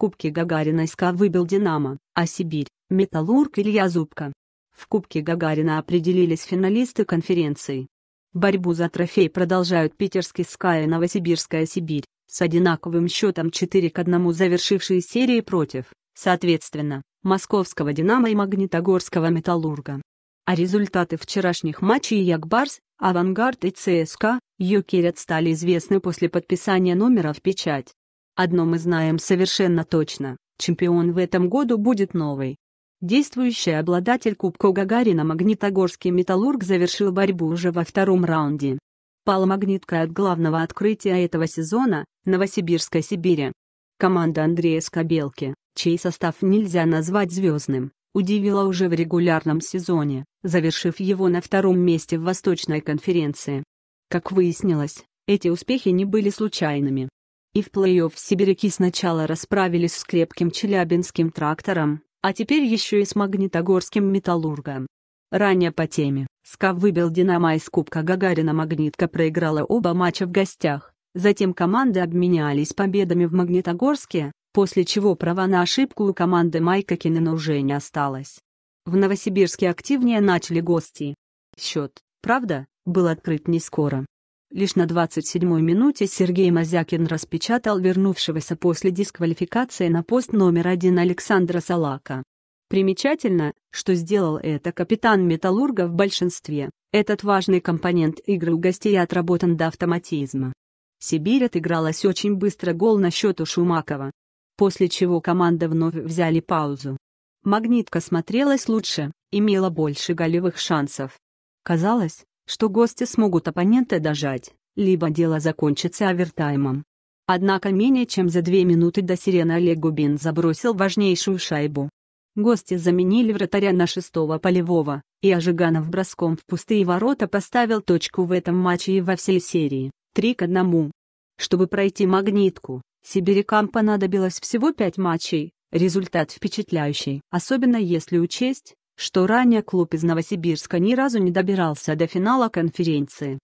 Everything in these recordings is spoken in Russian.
Кубке Гагарина СКА выбил «Динамо», а Сибирь – «Металлург» Илья Зубко. В Кубке Гагарина определились финалисты конференции. Борьбу за трофей продолжают питерский СКА и Новосибирская Сибирь, с одинаковым счетом 4 к 1 завершившие серии против, соответственно, московского «Динамо» и магнитогорского «Металлурга». А результаты вчерашних матчей Якбарс, Авангард и ЦСКА, Юкерят стали известны после подписания номера в печать. Одно мы знаем совершенно точно. Чемпион в этом году будет новый. Действующий обладатель Кубка Гагарина магнитогорский «Металлург» завершил борьбу уже во втором раунде. Пала магнитка от главного открытия этого сезона – Новосибирской Сибири. Команда Андрея Скобелки, чей состав нельзя назвать звездным, удивила уже в регулярном сезоне, завершив его на втором месте в Восточной конференции. Как выяснилось, эти успехи не были случайными. И в плей-офф сибиряки сначала расправились с крепким челябинским трактором, а теперь еще и с магнитогорским металлургом. Ранее по теме, СКА выбил «Динамо» из Кубка Гагарина «Магнитка» проиграла оба матча в гостях, затем команды обменялись победами в Магнитогорске, после чего права на ошибку у команды Майка Кинена уже не осталось. В Новосибирске активнее начали гости. Счет, правда, был открыт не скоро. Лишь на 27-й минуте Сергей Мазякин распечатал вернувшегося после дисквалификации на пост номер один Александра Салака. Примечательно, что сделал это капитан Металлурга в большинстве. Этот важный компонент игры у гостей отработан до автоматизма. Сибирь отыгралась очень быстро гол на счету Шумакова. После чего команда вновь взяли паузу. Магнитка смотрелась лучше, имела больше голевых шансов. Казалось, что гости смогут оппонента дожать, либо дело закончится овертаймом. Однако менее чем за две минуты до сирены Олег Губин забросил важнейшую шайбу. Гости заменили вратаря на шестого полевого, и Ажиганов броском в пустые ворота поставил точку в этом матче и во всей серии, три к одному. Чтобы пройти магнитку, сибирякам понадобилось всего пять матчей, результат впечатляющий, особенно если учесть, что ранее клуб из Новосибирска ни разу не добирался до финала конференции.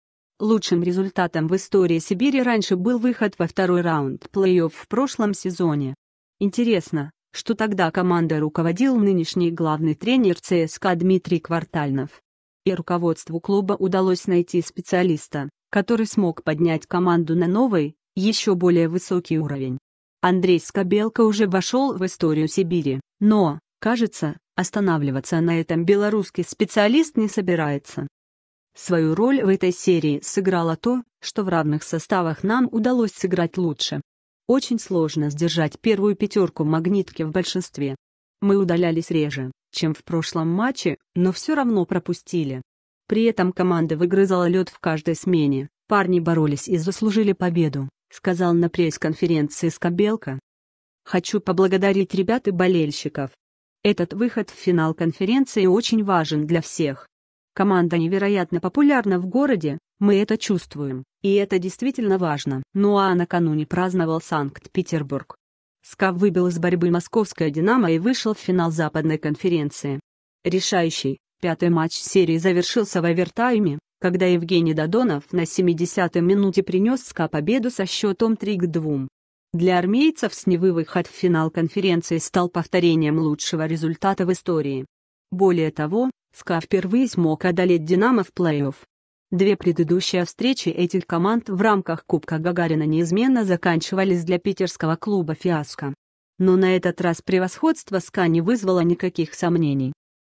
Лучшим результатом в истории Сибири раньше был выход во второй раунд плей-офф в прошлом сезоне. Интересно, что тогда команда руководил нынешний главный тренер ЦСКА Дмитрий Квартальнов. И руководству клуба удалось найти специалиста, который смог поднять команду на новый, еще более высокий уровень. Андрей Скобелко уже вошел в историю Сибири, но, Кажется, останавливаться на этом белорусский специалист не собирается. Свою роль в этой серии сыграло то, что в равных составах нам удалось сыграть лучше. Очень сложно сдержать первую пятерку магнитки в большинстве. Мы удалялись реже, чем в прошлом матче, но все равно пропустили. При этом команда выгрызала лед в каждой смене, парни боролись и заслужили победу, сказал на пресс-конференции Скобелко. Хочу поблагодарить ребят и болельщиков, этот выход в финал конференции очень важен для всех. Команда невероятно популярна в городе, мы это чувствуем, и это действительно важно. Ну а накануне праздновал Санкт-Петербург. СКА выбил из борьбы московское «Динамо» и вышел в финал Западной конференции. Решающий, пятый матч серии завершился в овертайме, когда Евгений Додонов на 70-й минуте принес СКА победу со счетом 3 к 2. Для армейцев с сневый выход в финал конференции стал повторением лучшего результата в истории. Более того, СКА впервые смог одолеть «Динамо» в плей-офф. Две предыдущие встречи этих команд в рамках Кубка Гагарина неизменно заканчивались для питерского клуба фиаско. Но на этот раз превосходство СКА не вызвало никаких сомнений.